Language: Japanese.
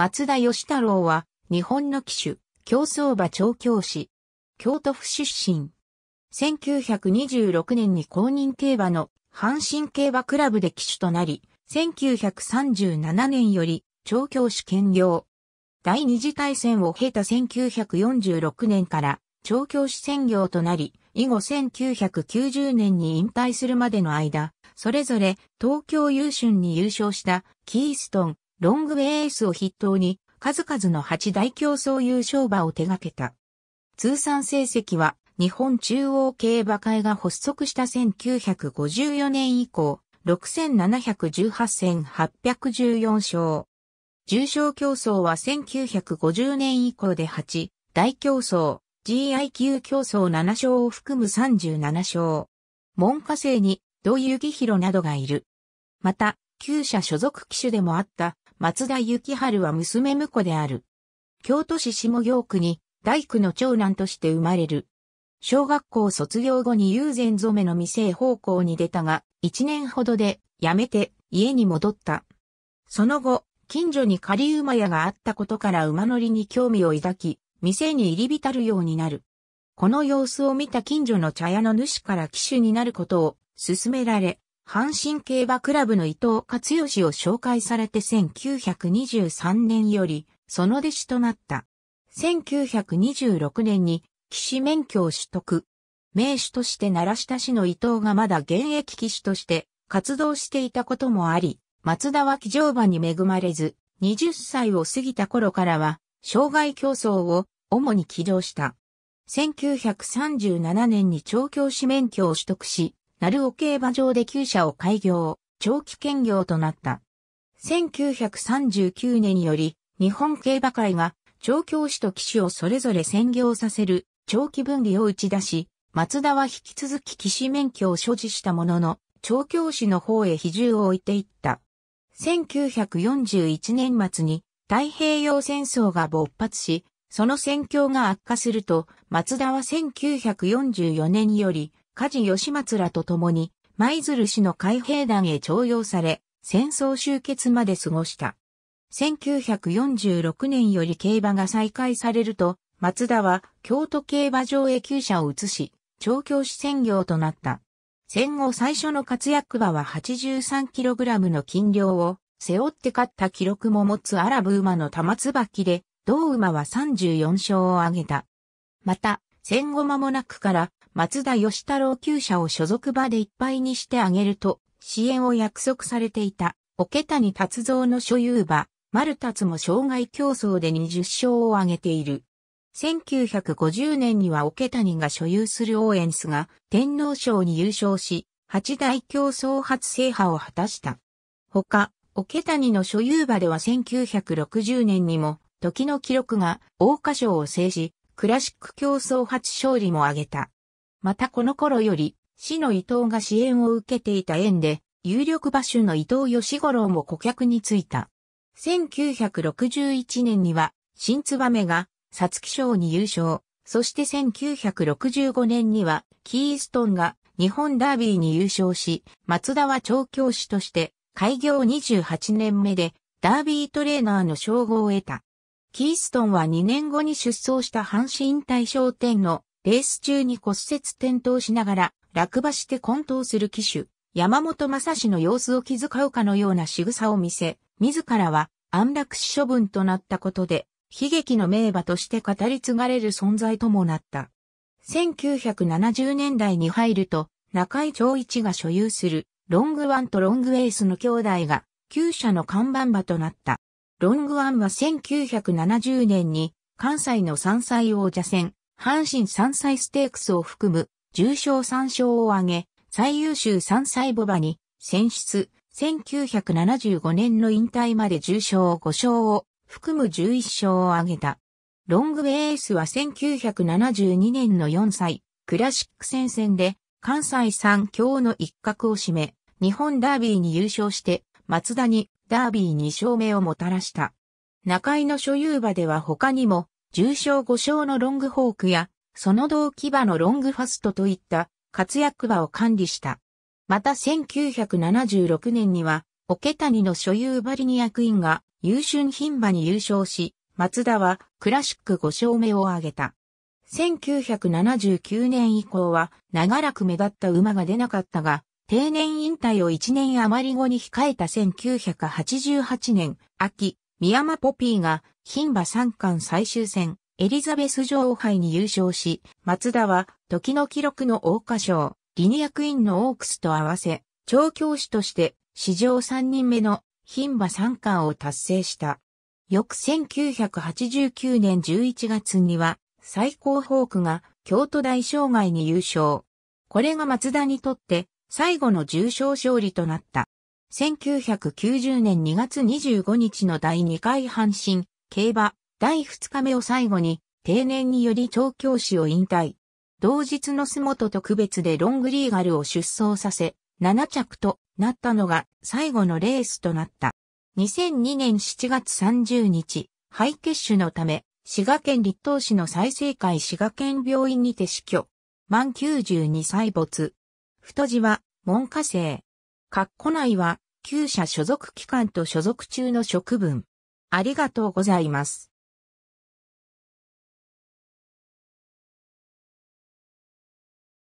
松田義太郎は、日本の騎手、競走馬調教師、京都府出身。1926年に公認競馬の阪神競馬クラブで騎手となり、1937年より調教師兼業。第二次大戦を経た1946年から調教師専業となり、以後1990年に引退するまでの間、それぞれ東京優春に優勝したキーストン、ロングエースを筆頭に、数々の八大競争優勝馬を手掛けた。通算成績は、日本中央競馬会が発足した1954年以降、6718戦814勝。重賞競争は1950年以降で8、大競争、GIQ 競争7勝を含む37勝。門下生に、土井幸宏などがいる。また、旧社所属機種でもあった、松田幸春は娘婿である。京都市下京区に大工の長男として生まれる。小学校卒業後に友禅染めの店へ奉公に出たが、一年ほどで辞めて家に戻った。その後、近所に仮馬屋があったことから馬乗りに興味を抱き、店に入り浸るようになる。この様子を見た近所の茶屋の主から騎手になることを勧められ、阪神競馬クラブの伊藤勝義を紹介されて1923年より、その弟子となった。1926年に、騎士免許を取得。名手として奈良下市の伊藤がまだ現役騎士として活動していたこともあり、松田は騎乗馬に恵まれず、20歳を過ぎた頃からは、障害競争を主に起動した。1937年に調教師免許を取得し、鳴尾競馬場で旧車を開業、長期兼業となった。1939年により、日本競馬会が、調教師と騎手をそれぞれ専業させる、長期分離を打ち出し、松田は引き続き騎士免許を所持したものの、調教師の方へ比重を置いていった。1941年末に太平洋戦争が勃発し、その戦況が悪化すると、松田は1944年により梶吉松らと共に、舞鶴市の海兵団へ徴用され、戦争終結まで過ごした。1946年より競馬が再開されると、松田は京都競馬場へ急車を移し、調教師専業となった。戦後最初の活躍馬は 83kg の金量を背負って勝った記録も持つアラブ馬の玉椿で、同馬は34勝を挙げた。また、戦後間もなくから松田義太郎厩舎を所属場でいっぱいにしてあげると、支援を約束されていた、桶谷達造の所有馬、丸達も障害競争で20勝を挙げている。1950年には桶谷が所有するオーエンスが天皇賞に優勝し、八大競争初制覇を果たした。他、桶谷の所有場では1960年にも、時の記録が桜花賞を制し、クラシック競争初勝利も挙げた。またこの頃より、市の伊藤が支援を受けていた縁で、有力馬主の伊藤義五郎も顧客についた。1961年には、新燕が、ツキ賞に優勝。そして1965年には、キーストンが日本ダービーに優勝し、松田は調教師として、開業28年目で、ダービートレーナーの称号を得た。キーストンは2年後に出走した阪神引退商店のレース中に骨折転倒しながら、落馬して混沌する騎手、山本正史の様子を気遣うかのような仕草を見せ、自らは安楽死処分となったことで、悲劇の名馬として語り継がれる存在ともなった。1970年代に入ると、中井長一が所有するロングワンとロングエースの兄弟が、旧社の看板馬となった。ロングワンは1970年に関西の山菜王者戦、阪神山菜ステークスを含む重賞3勝を挙げ、最優秀山菜ボバに選出、1975年の引退まで重賞5勝を含む11勝を挙げた。ロングベースは1972年の4歳、クラシック戦線で関西3強の一角を占め、日本ダービーに優勝して、松田にダービー2勝目をもたらした。中井の所有馬では他にも、重賞5勝のロングホークや、その同期馬のロングファストといった活躍馬を管理した。また1976年には、桶谷の所有バリニ役員が優秀牝馬に優勝し、松田はクラシック5勝目を挙げた。1979年以降は長らく目立った馬が出なかったが、定年引退を1年余り後に控えた1988年秋、宮間ポピーが牝馬三冠最終戦、エリザベス女王杯に優勝し、松田は、時の記録の桜花賞、リニアクイーンのオークスと合わせ、調教師として、史上3人目の、牝馬三冠を達成した。翌1989年11月には、最高峰区が京都大障害に優勝。これが松田にとって最後の重賞勝利となった。1990年2月25日の第2回阪神競馬、第2日目を最後に、定年により調教師を引退。同日の洲本と区別でロングリーガルを出走させ、7着となったのが最後のレースとなった。2002年7月30日、肺血腫のため、滋賀県立東市の再生会滋賀県病院にて死去。満92歳没。太字は、文科生。括弧内は、旧社所属機関と所属中の職分。ありがとうございます。